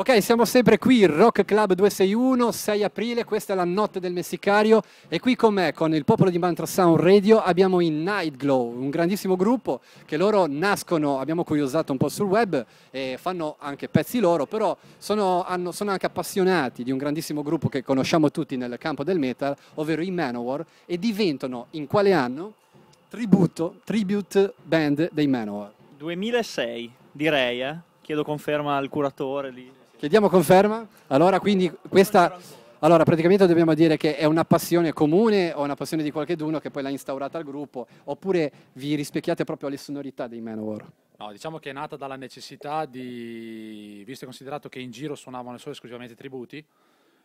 Ok, siamo sempre qui, Rock Club 261, 6 aprile, questa è la notte del Messicario e qui con me, con il popolo di Mantra Sound Radio, abbiamo i Nightglow, un grandissimo gruppo che loro nascono, abbiamo curiosato un po' sul web e fanno anche pezzi loro, però sono, hanno, sono anche appassionati di un grandissimo gruppo che conosciamo tutti nel campo del metal, ovvero i Manowar, e diventano in quale anno? Tributo, tribute band dei Manowar. 2006, direi, eh? Chiedo conferma al curatore lì. Chiediamo conferma? Allora, quindi questa... Allora, praticamente dobbiamo dire che è una passione comune o una passione di qualcheduno che poi l'ha instaurata al gruppo, oppure vi rispecchiate proprio alle sonorità dei Manowar? No, diciamo che è nata dalla necessità di, visto e considerato che in giro suonavano solo esclusivamente tributi,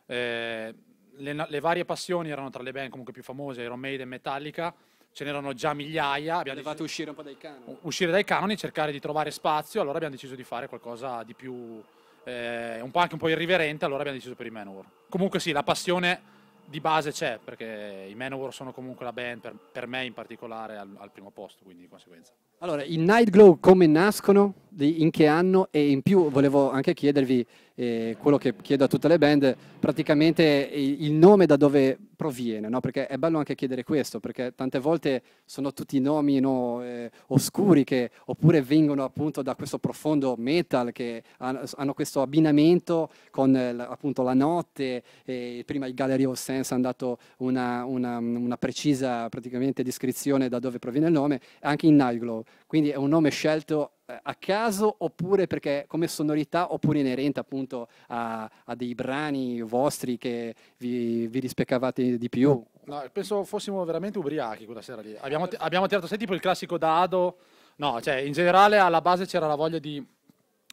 eh, le, le, varie passioni erano tra le band comunque più famose, Iron Maiden, Metallica, ce n'erano già migliaia. Abbiamo dovuto uscire un po' dai canoni. Uscire dai canoni, cercare di trovare spazio, allora abbiamo deciso di fare qualcosa di più eh, un po' anche un po' irriverente, allora abbiamo deciso per i Manowar. Comunque sì, la passione di base c'è, perché i Manowar sono comunque la band, per, per me in particolare, al, al, primo posto, quindi di conseguenza. Allora, i Nightglow come nascono, di, in che anno? E in più volevo anche chiedervi eh, quello che chiedo a tutte le band, praticamente il nome da dove proviene, no? perché è bello anche chiedere questo, perché tante volte sono tutti nomi no, eh, oscuri che oppure vengono appunto da questo profondo metal che hanno questo abbinamento con eh, appunto la notte, prima il Gallery of Sense ha dato una, una, una, precisa praticamente descrizione da dove proviene il nome, anche in Nightglow, quindi è un nome scelto a caso oppure perché come sonorità oppure inerente appunto a, a dei brani vostri che vi, vi rispeccavate di più? No, penso fossimo veramente ubriachi quella sera lì. Abbiamo, abbiamo tirato sei tipo il classico dado, no, cioè in generale alla base c'era la voglia di,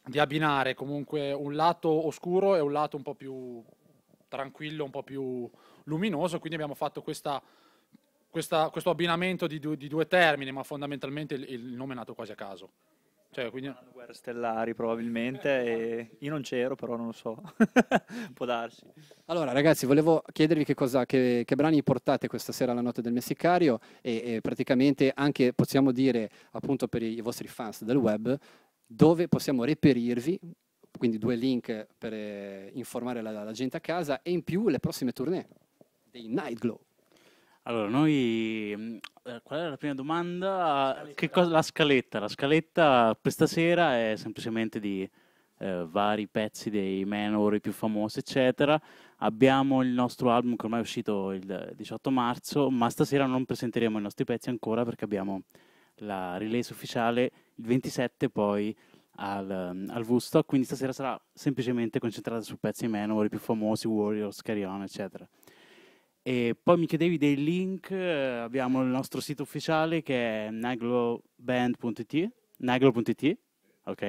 di abbinare comunque un lato oscuro e un lato un po' più tranquillo, un po' più luminoso, quindi abbiamo fatto questa... Questa, questo abbinamento di, du, di, due termini, ma fondamentalmente il, il nome è nato quasi a caso. Cioè, quindi... Guerre stellari probabilmente, eh, e eh, io non c'ero però non lo so, può darsi. Allora ragazzi volevo chiedervi che, cosa, che, che brani portate questa sera alla notte del Messicario e, e, praticamente anche possiamo dire appunto per i vostri fans del web dove possiamo reperirvi, quindi due link per eh, informare la, la gente a casa e in più le prossime tournée dei Night Glow. Allora, noi mm, eh, qual è la prima domanda? La scaletta. Cosa, la scaletta. La scaletta per stasera è semplicemente di eh, vari pezzi dei Manor, i più famosi, eccetera. Abbiamo il nostro album che ormai è uscito il 18 marzo, ma stasera non presenteremo i nostri pezzi ancora perché abbiamo la release ufficiale il 27 poi al, al Woodstock, quindi stasera sarà semplicemente concentrata su pezzi Manor, i più famosi, Warriors, Carry On, eccetera. E poi mi chiedevi dei link, eh, abbiamo il nostro sito ufficiale che è nagloband.it, naglo.it, ok?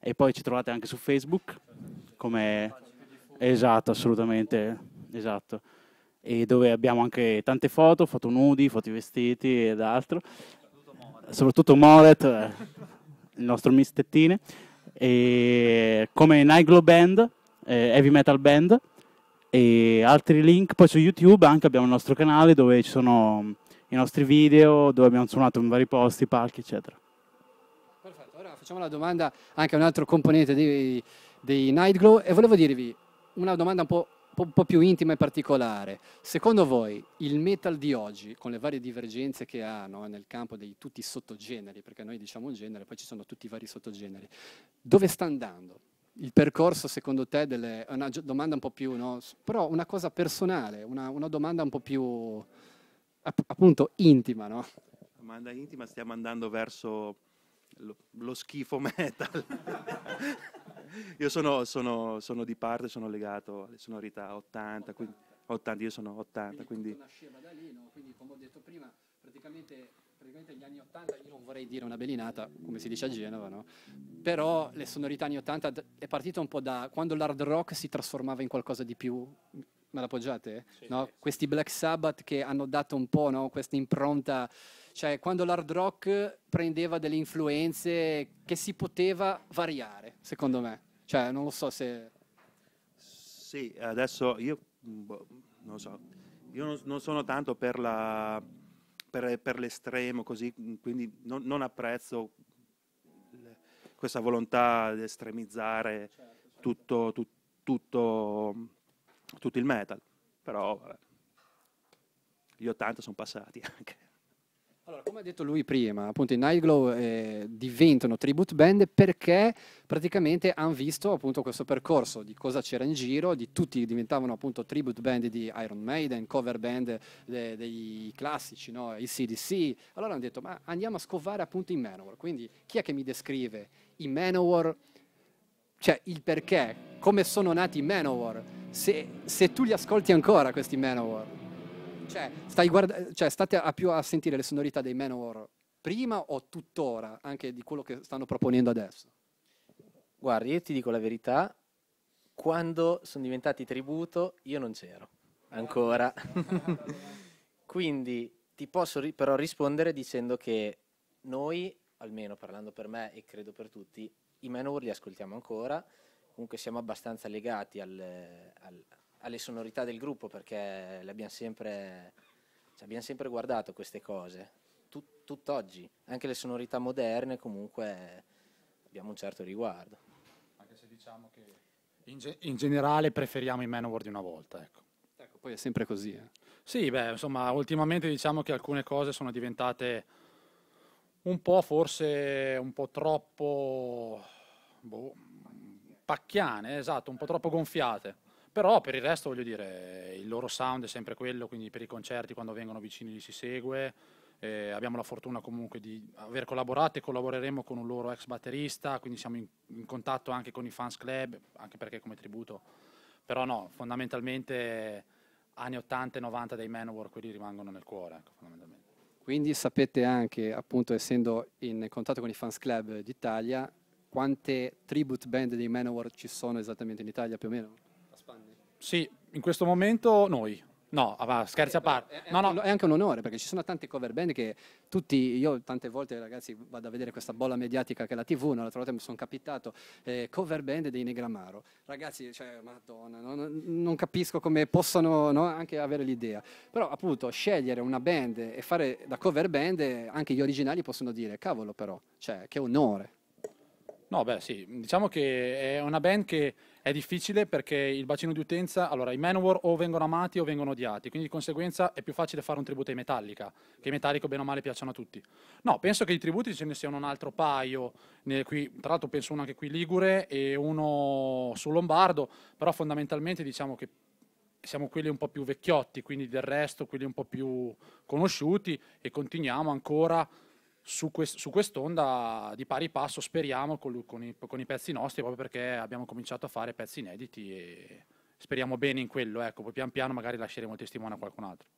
E poi ci trovate anche su Facebook, come... Esatto, assolutamente, esatto. E dove abbiamo anche tante foto, foto nudi, foto vestiti ed altro. Soprattutto Moret, eh, il nostro mistettine. E come Niglo Band, eh, Heavy Metal Band, e altri link. Poi su YouTube anche abbiamo il nostro canale dove ci sono mm, i nostri video, dove abbiamo suonato in vari posti, palchi, eccetera. Perfetto, ora facciamo la domanda anche a un altro componente dei, dei Nightglow e volevo dirvi una domanda un po', un po' più intima e particolare. Secondo voi il metal di oggi, con le varie divergenze che ha no, nel campo di tutti i sottogeneri, perché noi diciamo un genere, poi ci sono tutti i vari sottogeneri, dove sta andando? il percorso secondo te delle... è una domanda un po' più, no? però una cosa personale, una, una domanda un po' più appunto intima, no? Domanda intima, stiamo andando verso lo, lo schifo metal. io sono, sono, sono, di parte, sono legato alle sonorità 80, 80. Quindi, 80 io sono 80, quindi... quindi... Una scema da lì, no? quindi come ho detto prima, praticamente praticamente gli anni 80, io non vorrei dire una belinata, come si dice a Genova, no? però le sonorità anni 80 è partita un po' da quando l'hard rock si trasformava in qualcosa di più me l'appoggiate? Sì, no? sì. Questi Black Sabbath che hanno dato un po' no? questa impronta, cioè quando l'hard rock prendeva delle influenze che si poteva variare, secondo me. Cioè, non lo so se... Sì, adesso io boh, non so, io non, non sono tanto per la per, per l'estremo, così, mm, quindi non, non apprezzo le, questa volontà di estremizzare certo, certo. Tutto, tu, tutto, tutto, il metal, però vabbè, gli 80 sono passati anche. Allora, come ha detto lui prima, appunto i Nightglow eh, diventano tribute band perché praticamente hanno visto appunto questo percorso di cosa c'era in giro, di tutti diventavano appunto tribute band di Iron Maiden, cover band de, dei classici, no? i CDC. Allora hanno detto ma andiamo a scovare appunto i Manowar, quindi chi è che mi descrive i Manowar, cioè il perché, come sono nati i Manowar, se, se tu li ascolti ancora questi Manowar. Cioè, stai guarda- cioè, state a più a sentire le sonorità dei Manowar prima o tuttora, anche di quello che stanno proponendo adesso? Guardi, io ti dico la verità, quando sono diventati tributo io non c'ero, ancora. Quindi ti posso ri- però rispondere dicendo che noi, almeno parlando per me e credo per tutti, i Manowar li ascoltiamo ancora, comunque siamo abbastanza legati al, al alle sonorità del gruppo perché abbiamo sempre, cioè abbiamo sempre guardato queste cose, Tut, tutt'oggi, anche le sonorità moderne comunque abbiamo un certo riguardo. Anche se diciamo che in, ge- in generale preferiamo i Manowar di una volta, ecco. ecco poi è sempre così. Eh. Sì, beh, insomma, ultimamente diciamo che alcune cose sono diventate un po' forse un po' troppo boh, pacchiane, esatto, un po' troppo gonfiate. Però per il resto, voglio dire, il loro sound è sempre quello, quindi per i concerti quando vengono vicini li si segue. Eh, abbiamo la fortuna comunque di aver collaborato e collaboreremo con un loro ex batterista, quindi siamo in, in contatto anche con i fans club, anche perché come tributo. Però no, fondamentalmente anni 80 e 90 dei Manowar quelli rimangono nel cuore, ecco, fondamentalmente. Quindi sapete anche, appunto, essendo in contatto con i fans club d'Italia, quante tribute band dei Manowar ci sono esattamente in Italia più o meno? Sì, in questo momento noi. No, scherzi a eh, parte. No, no. È anche un onore perché ci sono tante cover band che tutti, io tante volte ragazzi vado a vedere questa bolla mediatica che è la TV, no? l'altra volta mi sono capitato, eh, cover band dei Negramaro. Ragazzi, cioè, madonna, non, non capisco come possano no? anche avere l'idea. Però appunto scegliere una band e fare da cover band, anche gli originali possono dire, cavolo però, cioè, che onore. No, beh sì, diciamo che è una band che è difficile perché il bacino di utenza, allora i Manowar o vengono amati o vengono odiati, quindi di conseguenza è più facile fare un tributo ai Metallica, che i Metallica bene o male piacciono a tutti. No, penso che i tributi ce ne siano un altro paio, qui, tra l'altro penso uno anche qui Ligure e uno su Lombardo, però fondamentalmente diciamo che siamo quelli un po' più vecchiotti, quindi del resto quelli un po' più conosciuti e continuiamo ancora su, quest'onda di pari passo speriamo con, i, con i pezzi nostri proprio perché abbiamo cominciato a fare pezzi inediti e speriamo bene in quello ecco poi pian piano magari lasceremo il testimone a qualcun altro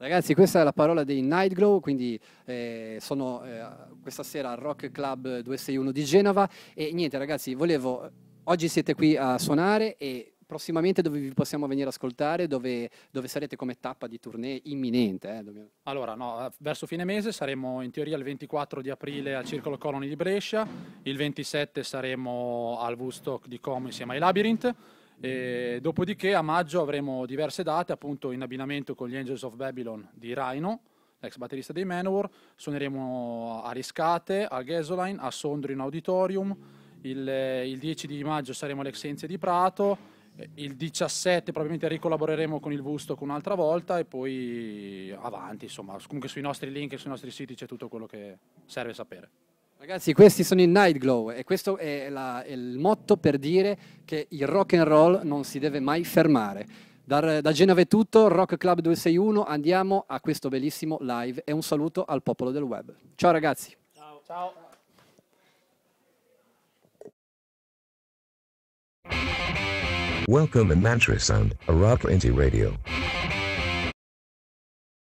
Ragazzi, questa è la parola dei Nightglow, quindi eh, sono eh, questa sera al Rock Club 261 di Genova e niente ragazzi, volevo, oggi siete qui a suonare e prossimamente dove vi possiamo venire a ascoltare, dove, dove, sarete come tappa di tournée imminente? Eh? Dobbiamo... Allora, no, eh, verso fine mese saremo in teoria il 24 di aprile al Circolo Colony di Brescia, il 27 saremo al Woodstock di Como insieme ai Labyrinth. E dopodiché a maggio avremo diverse date, appunto in abbinamento con gli Angels of Babylon di Rhino, l'ex batterista dei Manowar, suoneremo a Riscate, a Gasoline, a Sondrio in Auditorium, il, eh, il 10 di maggio saremo all'Exenze di Prato, eh, il 17 probabilmente ricollaboreremo con il Vustock un'altra volta e poi avanti, insomma, comunque sui nostri link e sui nostri siti c'è tutto quello che serve sapere. Ragazzi, questi sono i Night Glow e questo è, la, è il motto per dire che il rock and roll non si deve mai fermare. Da, da Genova è tutto, Rock Club 261, andiamo a questo bellissimo live e un saluto al popolo del web. Ciao ragazzi. Ciao. Ciao. Ciao. Welcome in Mantra Sound, a rock indie Radio.